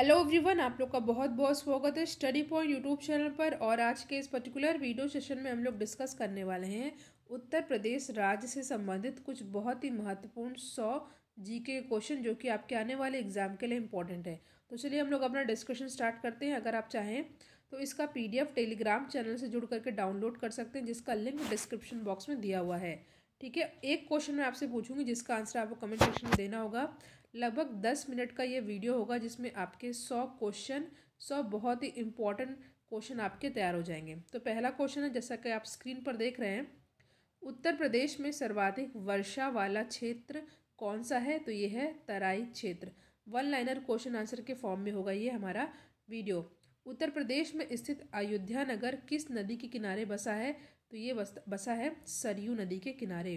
hello everyone आप लोग का बहुत बहुत स्वागत है स्टडी फॉर यूट्यूब चैनल पर और आज के इस पर्टिकुलर वीडियो सेशन में हम लोग डिस्कस करने वाले हैं उत्तर प्रदेश राज्य से संबंधित कुछ बहुत ही महत्वपूर्ण सौ जीके क्वेश्चन जो कि आपके आने वाले एग्जाम के लिए इंपॉर्टेंट है तो चलिए हम लोग अपना डिस्कशन स्टार्ट करते हैं अगर आप चाहें तो इसका पी टेलीग्राम चैनल से जुड़ करके डाउनलोड कर सकते हैं जिसका लिंक डिस्क्रिप्शन बॉक्स में दिया हुआ है ठीक है एक क्वेश्चन मैं आपसे पूछूंगी जिसका आंसर आपको कमेंट सेक्शन में देना होगा लगभग दस मिनट का ये वीडियो होगा जिसमें आपके सौ क्वेश्चन सौ बहुत ही इंपॉर्टेंट क्वेश्चन आपके तैयार हो जाएंगे तो पहला क्वेश्चन है जैसा कि आप स्क्रीन पर देख रहे हैं उत्तर प्रदेश में सर्वाधिक वर्षा वाला क्षेत्र कौन सा है तो ये है तराई क्षेत्र वन लाइनर क्वेश्चन आंसर के फॉर्म में होगा ये हमारा वीडियो उत्तर प्रदेश में स्थित अयोध्या नगर किस नदी के किनारे बसा है तो ये बसा है सरयू नदी के किनारे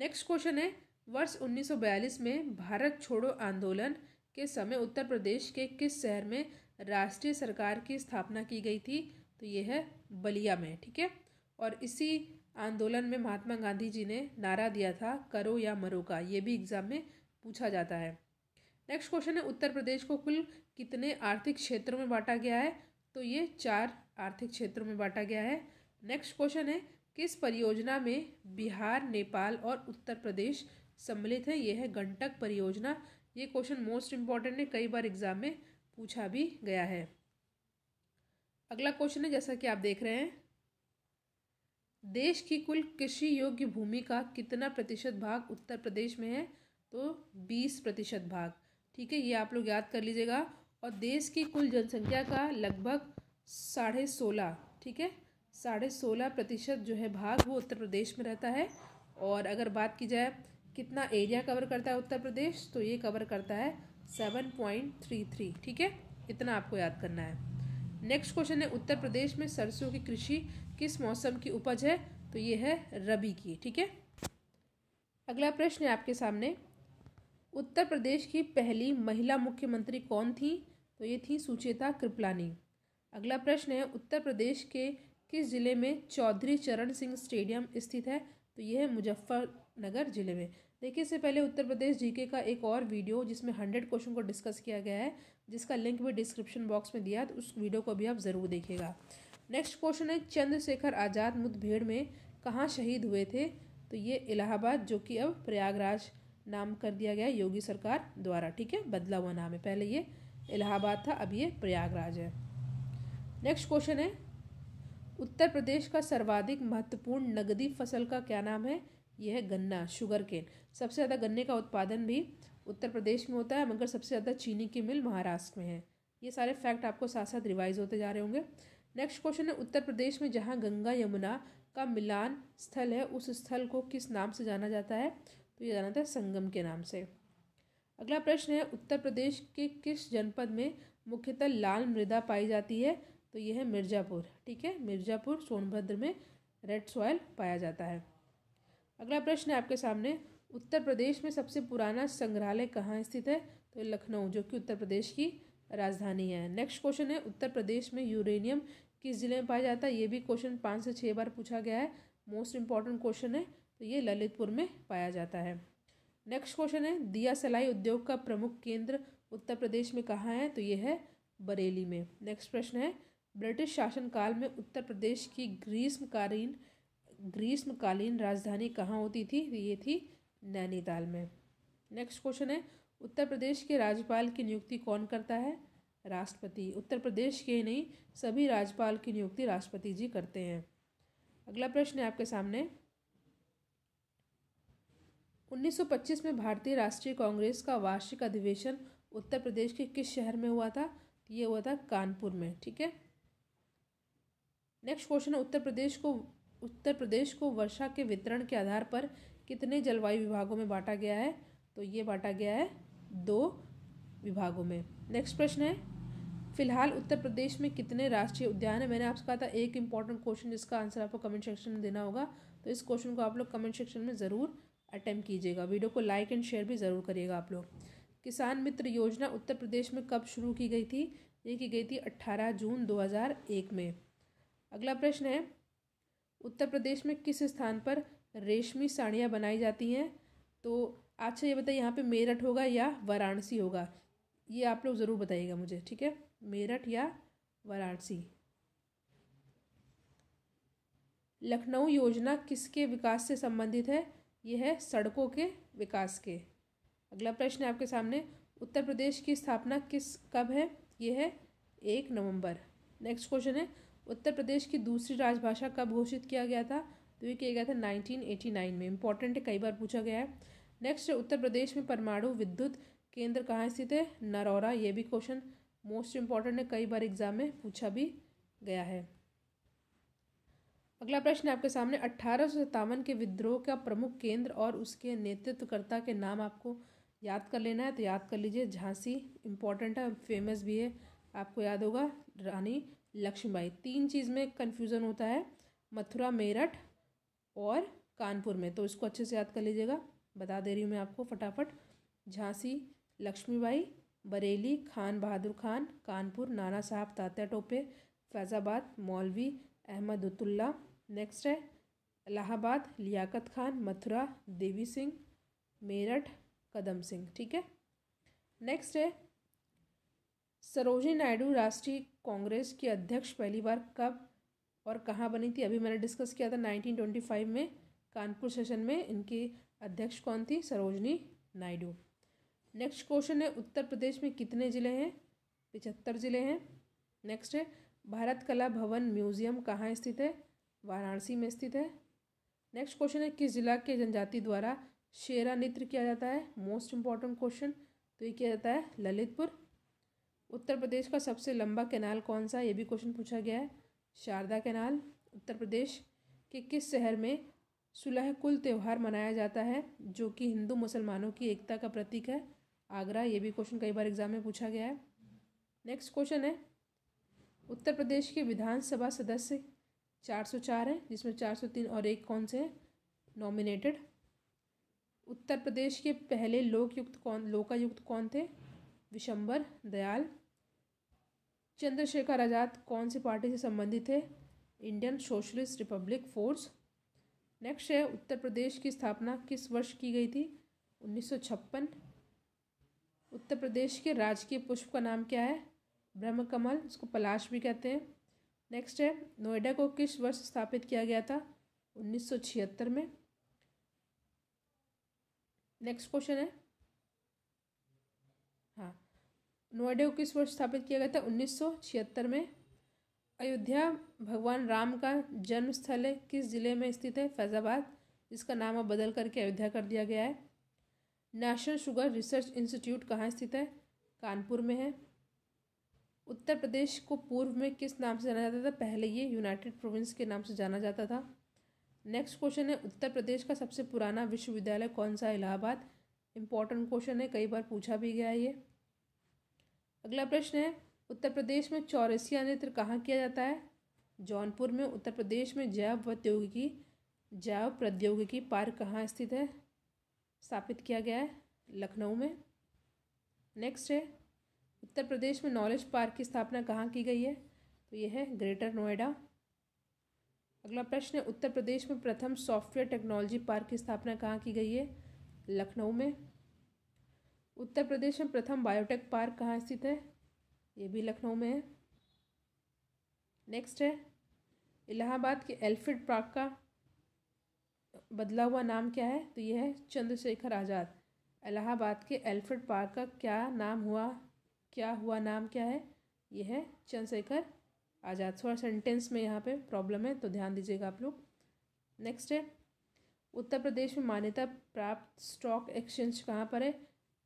नेक्स्ट क्वेश्चन है वर्ष 1942 में भारत छोड़ो आंदोलन के समय उत्तर प्रदेश के किस शहर में राष्ट्रीय सरकार की स्थापना की गई थी तो ये है बलिया में ठीक है और इसी आंदोलन में महात्मा गांधी जी ने नारा दिया था करो या मरो का ये भी एग्जाम में पूछा जाता है नेक्स्ट क्वेश्चन है उत्तर प्रदेश को कुल कितने आर्थिक क्षेत्रों में बांटा गया है तो ये चार आर्थिक क्षेत्रों में बांटा गया है नेक्स्ट क्वेश्चन है किस परियोजना में बिहार नेपाल और उत्तर प्रदेश सम्मिलित है यह है गंटक परियोजना ये क्वेश्चन मोस्ट इम्पॉर्टेंट है कई बार एग्जाम में पूछा भी गया है अगला क्वेश्चन है जैसा कि आप देख रहे हैं देश की कुल कृषि योग्य भूमि का कितना प्रतिशत भाग उत्तर प्रदेश में है तो बीस प्रतिशत भाग ठीक है ये आप लोग याद कर लीजिएगा और देश की कुल जनसंख्या का लगभग साढ़े सोलह ठीक है साढ़े सोलह प्रतिशत जो है भाग वो उत्तर प्रदेश में रहता है और अगर बात की जाए कितना एरिया कवर करता है उत्तर प्रदेश तो ये कवर करता है सेवन पॉइंट थ्री थ्री ठीक है इतना आपको याद करना है नेक्स्ट क्वेश्चन है उत्तर प्रदेश में सरसों की कृषि किस मौसम की उपज है तो ये है रबी की ठीक है अगला प्रश्न है आपके सामने उत्तर प्रदेश की पहली महिला मुख्यमंत्री कौन थी तो ये थी सुचेता कृपलानी अगला प्रश्न है उत्तर प्रदेश के किस ज़िले में चौधरी चरण सिंह स्टेडियम स्थित है तो यह है मुजफ्फरनगर ज़िले में देखिए इससे पहले उत्तर प्रदेश जीके का एक और वीडियो जिसमें हंड्रेड क्वेश्चन को डिस्कस किया गया है जिसका लिंक भी डिस्क्रिप्शन बॉक्स में दिया है तो उस वीडियो को भी आप ज़रूर देखिएगा नेक्स्ट क्वेश्चन है चंद्रशेखर आज़ाद मुठभेड़ में कहाँ शहीद हुए थे तो ये इलाहाबाद जो कि अब प्रयागराज नाम कर दिया गया योगी सरकार द्वारा ठीक है बदला हुआ नाम है पहले ये इलाहाबाद था अब ये प्रयागराज है नेक्स्ट क्वेश्चन है उत्तर प्रदेश का सर्वाधिक महत्वपूर्ण नगदी फसल का क्या नाम है यह है गन्ना शुगर केन सबसे ज़्यादा गन्ने का उत्पादन भी उत्तर प्रदेश में होता है मगर सबसे ज़्यादा चीनी की मिल महाराष्ट्र में है ये सारे फैक्ट आपको साथ साथ रिवाइज होते जा रहे होंगे नेक्स्ट क्वेश्चन है उत्तर प्रदेश में जहाँ गंगा यमुना का मिलान स्थल है उस स्थल को किस नाम से जाना जाता है तो ये जाना जाता है संगम के नाम से अगला प्रश्न है उत्तर प्रदेश के किस जनपद में मुख्यतः लाल मृदा पाई जाती है तो ये है मिर्ज़ापुर ठीक है मिर्ज़ापुर सोनभद्र में रेड सॉयल पाया जाता है अगला प्रश्न है आपके सामने उत्तर प्रदेश में सबसे पुराना संग्रहालय कहाँ स्थित है तो लखनऊ जो कि उत्तर प्रदेश की राजधानी है नेक्स्ट क्वेश्चन है उत्तर प्रदेश में यूरेनियम किस जिले में पाया जाता है ये भी क्वेश्चन पाँच से छः बार पूछा गया है मोस्ट इम्पॉर्टेंट क्वेश्चन है तो ये ललितपुर में पाया जाता है नेक्स्ट क्वेश्चन है दिया सलाई उद्योग का प्रमुख केंद्र उत्तर प्रदेश में कहाँ है तो ये है बरेली में नेक्स्ट प्रश्न है ब्रिटिश शासनकाल में उत्तर प्रदेश की ग्रीष्मकालीन ग्रीष्मकालीन राजधानी कहाँ होती थी तो ये थी नैनीताल में नेक्स्ट क्वेश्चन है उत्तर प्रदेश के राज्यपाल की नियुक्ति कौन करता है राष्ट्रपति उत्तर प्रदेश के नहीं सभी राज्यपाल की नियुक्ति राष्ट्रपति जी करते हैं अगला प्रश्न है आपके सामने 1925 में भारतीय राष्ट्रीय कांग्रेस का वार्षिक अधिवेशन उत्तर प्रदेश के किस शहर में हुआ था ये हुआ था कानपुर में ठीक है नेक्स्ट क्वेश्चन है उत्तर प्रदेश को उत्तर प्रदेश को वर्षा के वितरण के आधार पर कितने जलवायु विभागों में बांटा गया है तो ये बांटा गया है दो विभागों में नेक्स्ट प्रश्न है फिलहाल उत्तर प्रदेश में कितने राष्ट्रीय उद्यान है मैंने आपसे कहा था एक इंपॉर्टेंट क्वेश्चन जिसका आंसर आपको कमेंट सेक्शन में देना होगा तो इस क्वेश्चन को आप लोग कमेंट सेक्शन में ज़रूर अटैम्प्ट कीजिएगा वीडियो को लाइक एंड शेयर भी ज़रूर करिएगा आप लोग किसान मित्र योजना उत्तर प्रदेश में कब शुरू की गई थी ये की गई थी अट्ठारह जून दो में अगला प्रश्न है उत्तर प्रदेश में किस स्थान पर रेशमी साड़ियाँ बनाई जाती हैं तो अच्छा ये बताइए यहाँ पे मेरठ होगा या वाराणसी होगा ये आप लोग ज़रूर बताइएगा मुझे ठीक है मेरठ या वाराणसी लखनऊ योजना किसके विकास से संबंधित है ये है सड़कों के विकास के अगला प्रश्न है आपके सामने उत्तर प्रदेश की स्थापना किस कब है ये है एक नवंबर नेक्स्ट क्वेश्चन है उत्तर प्रदेश की दूसरी राजभाषा कब घोषित किया गया था तो ये किया गया था 1989 में इंपॉर्टेंट कई बार पूछा गया है नेक्स्ट उत्तर प्रदेश में परमाणु विद्युत केंद्र कहाँ स्थित है नरौरा ये भी क्वेश्चन मोस्ट इम्पॉर्टेंट है कई बार एग्जाम में पूछा भी गया है अगला प्रश्न आपके सामने अट्ठारह के विद्रोह का प्रमुख केंद्र और उसके नेतृत्वकर्ता के नाम आपको याद कर लेना है तो याद कर लीजिए झांसी इम्पॉर्टेंट है फेमस भी है आपको याद होगा रानी लक्ष्मीबाई तीन चीज़ में कन्फ्यूज़न होता है मथुरा मेरठ और कानपुर में तो इसको अच्छे से याद कर लीजिएगा बता दे रही हूँ मैं आपको फटाफट झांसी लक्ष्मीबाई बरेली खान बहादुर खान कानपुर नाना साहब तात्या टोपे फैज़ाबाद मौलवी अहमदुल्ला नेक्स्ट है इलाहाबाद लियाकत खान मथुरा देवी सिंह मेरठ कदम सिंह ठीक है नेक्स्ट है सरोजी नायडू राष्ट्रीय कांग्रेस की अध्यक्ष पहली बार कब और कहाँ बनी थी अभी मैंने डिस्कस किया था 1925 में कानपुर सेशन में इनकी अध्यक्ष कौन थी सरोजनी नायडू नेक्स्ट क्वेश्चन है उत्तर प्रदेश में कितने ज़िले हैं पिचहत्तर ज़िले हैं नेक्स्ट है भारत कला भवन म्यूजियम कहाँ स्थित है वाराणसी में स्थित है नेक्स्ट क्वेश्चन है किस जिला के जनजाति द्वारा शेरा नृत्य किया जाता है मोस्ट इम्पॉर्टेंट क्वेश्चन तो ये किया जाता है ललितपुर उत्तर प्रदेश का सबसे लंबा कैनाल कौन सा ये भी क्वेश्चन पूछा गया है शारदा कैनाल उत्तर प्रदेश के किस शहर में सुलह कुल त्यौहार मनाया जाता है जो कि हिंदू मुसलमानों की एकता का प्रतीक है आगरा ये भी क्वेश्चन कई बार एग्जाम में पूछा गया है नेक्स्ट क्वेश्चन है उत्तर प्रदेश के विधानसभा सदस्य चार सौ चार हैं जिसमें चार सौ तीन और एक कौन से हैं नॉमिनेटेड उत्तर प्रदेश के पहले लोकयुक्त कौन लोकायुक्त कौन थे विशंबर दयाल चंद्रशेखर आज़ाद कौन सी पार्टी से संबंधित है Indian socialist republic force next है उत्तर प्रदेश की स्थापना किस वर्ष की गई थी उन्नीस उत्तर प्रदेश के राजकीय पुष्प का नाम क्या है ब्रह्मकमल इसको पलाश भी कहते हैं नेक्स्ट है नोएडा को किस वर्ष स्थापित किया गया था 1976 में नेक्स्ट क्वेश्चन है नोएडा को किस वर्ष स्थापित किया गया था उन्नीस में अयोध्या भगवान राम का जन्म स्थल है किस जिले में स्थित है फैज़ाबाद जिसका नाम अब बदल करके अयोध्या कर दिया गया है नेशनल शुगर रिसर्च इंस्टीट्यूट कहाँ स्थित है कानपुर में है उत्तर प्रदेश को पूर्व में किस नाम से जाना जाता था पहले ये यूनाइटेड प्रोविंस के नाम से जाना जाता था नेक्स्ट क्वेश्चन है उत्तर प्रदेश का सबसे पुराना विश्वविद्यालय कौन सा इलाहाबाद इंपॉर्टेंट क्वेश्चन है कई बार पूछा भी गया है ये अगला प्रश्न है उत्तर प्रदेश में चौरसिया नृत्य कहाँ किया जाता है जौनपुर में उत्तर प्रदेश में जैव प्रौद्योगिकी जैव प्रौद्योगिकी पार्क कहाँ स्थित है स्थापित किया गया है लखनऊ में नेक्स्ट है उत्तर प्रदेश में नॉलेज पार्क की स्थापना कहाँ की गई है तो यह है ग्रेटर नोएडा अगला प्रश्न है उत्तर प्रदेश में प्रथम सॉफ्टवेयर टेक्नोलॉजी पार्क की स्थापना कहाँ की गई है लखनऊ में उत्तर प्रदेश में प्रथम बायोटेक पार्क कहाँ स्थित है ये भी लखनऊ में है नेक्स्ट है इलाहाबाद के एल्फ्रेड पार्क का बदला हुआ नाम क्या है तो यह है चंद्रशेखर आज़ाद इलाहाबाद के एल्फ्रेड पार्क का क्या नाम हुआ क्या हुआ नाम क्या है यह है चंद्रशेखर आज़ाद थोड़ा सेंटेंस में यहाँ पे प्रॉब्लम है तो ध्यान दीजिएगा आप लोग नेक्स्ट है उत्तर प्रदेश में मान्यता प्राप्त स्टॉक एक्सचेंज कहाँ पर है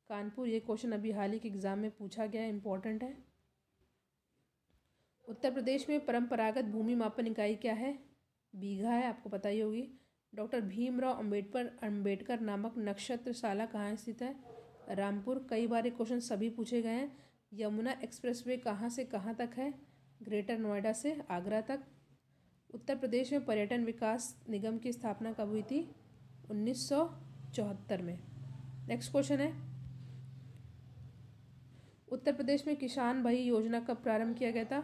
कानपुर ये क्वेश्चन अभी हाल ही के एग्ज़ाम में पूछा गया इम्पोर्टेंट है उत्तर प्रदेश में परंपरागत भूमि मापन इकाई क्या है बीघा है आपको पता ही होगी डॉक्टर भीमराव अम्बेडकर अम्बेडकर नामक नक्षत्रशाला कहाँ स्थित है रामपुर कई बार ये क्वेश्चन सभी पूछे गए हैं यमुना एक्सप्रेसवे कहाँ से कहाँ तक है ग्रेटर नोएडा से आगरा तक उत्तर प्रदेश में पर्यटन विकास निगम की स्थापना कब हुई थी उन्नीस में नेक्स्ट क्वेश्चन है उत्तर प्रदेश में किसान भाई योजना कब प्रारंभ किया गया था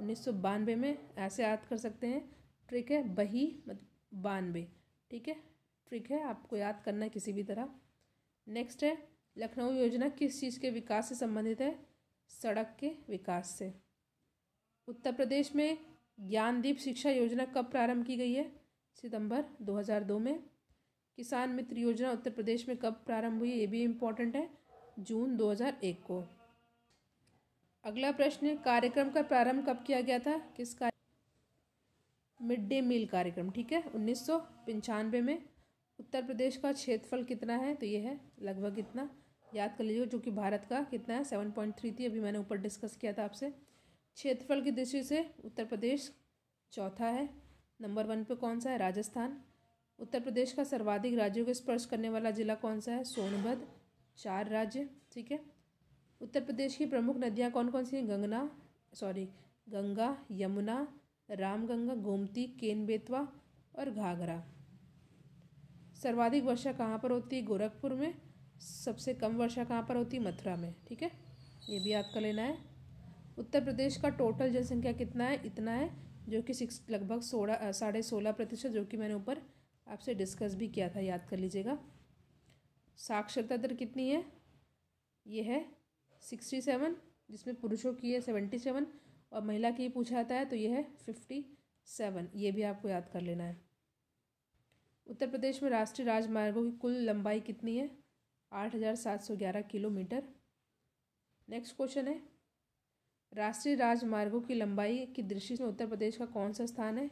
उन्नीस सौ बानवे में ऐसे याद कर सकते हैं ट्रिक है बही मतलब बानवे ठीक है ट्रिक है आपको याद करना है किसी भी तरह नेक्स्ट है लखनऊ योजना किस चीज़ के विकास से संबंधित है सड़क के विकास से उत्तर प्रदेश में ज्ञानदीप शिक्षा योजना कब प्रारंभ की गई है सितंबर 2002 में किसान मित्र योजना उत्तर प्रदेश में कब प्रारंभ हुई ये भी इम्पोर्टेंट है जून 2001 को अगला प्रश्न कार्यक्रम का प्रारंभ कब किया गया था किस कार्य मिड डे मील कार्यक्रम ठीक है उन्नीस में उत्तर प्रदेश का क्षेत्रफल कितना है तो ये है लगभग इतना याद कर लीजिए जो कि भारत का कितना है सेवन पॉइंट थ्री थी अभी मैंने ऊपर डिस्कस किया था आपसे क्षेत्रफल की दृष्टि से उत्तर प्रदेश चौथा है नंबर वन पे कौन सा है राजस्थान उत्तर प्रदेश का सर्वाधिक राज्यों को स्पर्श करने वाला जिला कौन सा है सोनभद्र चार राज्य ठीक है उत्तर प्रदेश की प्रमुख नदियाँ कौन कौन सी हैं गंगना सॉरी गंगा यमुना रामगंगा गोमती केन बेतवा और घाघरा सर्वाधिक वर्षा कहाँ पर होती है गोरखपुर में सबसे कम वर्षा कहाँ पर होती है मथुरा में ठीक है ये भी याद कर लेना है उत्तर प्रदेश का टोटल जनसंख्या कितना है इतना है जो कि सिक्स लगभग सोलह साढ़े सोलह प्रतिशत जो कि मैंने ऊपर आपसे डिस्कस भी किया था याद कर लीजिएगा साक्षरता दर कितनी है ये है सिक्सटी सेवन जिसमें पुरुषों की है सेवेंटी सेवन और महिला की पूछा जाता है तो यह है फिफ्टी सेवन ये भी आपको याद कर लेना है उत्तर प्रदेश में राष्ट्रीय राजमार्गों की कुल लंबाई कितनी है आठ हज़ार सात सौ ग्यारह किलोमीटर नेक्स्ट क्वेश्चन है राष्ट्रीय राजमार्गों की लंबाई की दृष्टि से उत्तर प्रदेश का कौन सा स्थान है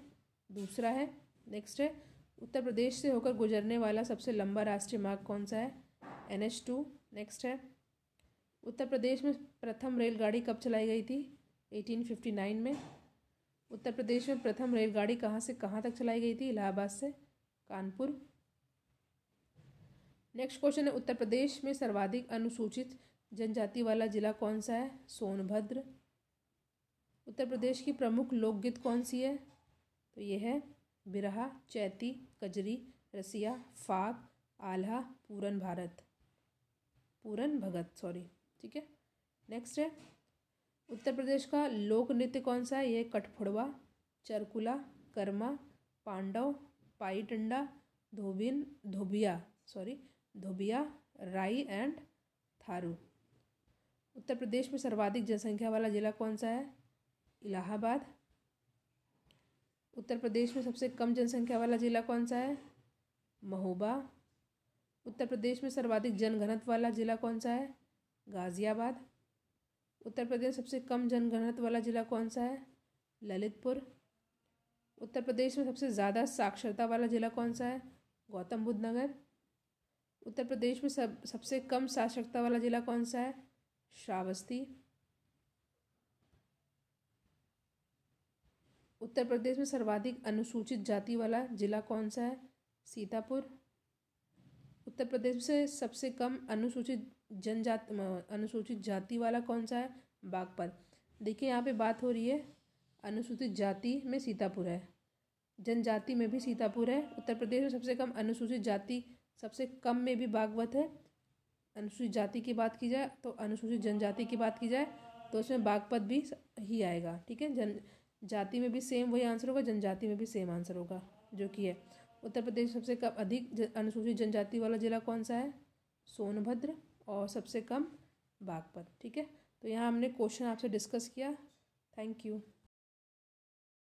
दूसरा है नेक्स्ट है उत्तर प्रदेश से होकर गुजरने वाला सबसे लंबा राष्ट्रीय मार्ग कौन सा है एन एच टू नेक्स्ट है उत्तर प्रदेश में प्रथम रेलगाड़ी कब चलाई गई थी 1859 में उत्तर प्रदेश में प्रथम रेलगाड़ी कहाँ से कहाँ तक चलाई गई थी इलाहाबाद से कानपुर नेक्स्ट क्वेश्चन है उत्तर प्रदेश में सर्वाधिक अनुसूचित जनजाति वाला जिला कौन सा है सोनभद्र उत्तर प्रदेश की प्रमुख लोकगीत कौन सी है तो ये है बिरहा चैती कजरी रसिया फाग आल्हा पूरन भारत पूरन भगत सॉरी ठीक है नेक्स्ट है उत्तर प्रदेश का लोक नृत्य कौन सा है यह कठफोड़वा चरकुला कर्मा पांडव पाई टंडा धोबिन धोबिया सॉरी धोबिया राई एंड थारू उत्तर प्रदेश में सर्वाधिक जनसंख्या वाला जिला कौन सा है इलाहाबाद उत्तर प्रदेश में सबसे कम जनसंख्या वाला जिला कौन सा है महोबा उत्तर प्रदेश में सर्वाधिक जनघनत्व वाला जिला कौन सा है गाज़ियाबाद उत्तर प्रदेश सबसे कम जनगणना वाला ज़िला कौन सा है ललितपुर उत्तर प्रदेश में सबसे ज़्यादा साक्षरता वाला ज़िला कौन सा है गौतम बुद्ध नगर उत्तर प्रदेश में सब सबसे कम साक्षरता वाला ज़िला कौन सा है श्रावस्ती उत्तर प्रदेश में सर्वाधिक अनुसूचित जाति वाला जिला कौन सा है सीतापुर उत्तर प्रदेश से सबसे कम अनुसूचित जनजात अनुसूचित जाति वाला कौन सा है बागपत देखिए यहाँ पे बात हो रही है अनुसूचित जाति में सीतापुर है जनजाति में भी सीतापुर है उत्तर प्रदेश में सबसे कम अनुसूचित जाति सबसे कम में भी बागवत है अनुसूचित जाति की बात की जाए तो अनुसूचित जनजाति की बात की जाए तो उसमें बागपत भी ही आएगा ठीक है जन जाति में भी सेम वही आंसर होगा जनजाति में भी सेम आंसर होगा जो कि है उत्तर प्रदेश सबसे कम अधिक अनुसूचित जनजाति वाला जिला कौन सा है सोनभद्र और सबसे कम बागपत ठीक है तो यहाँ हमने क्वेश्चन आपसे डिस्कस किया थैंक यू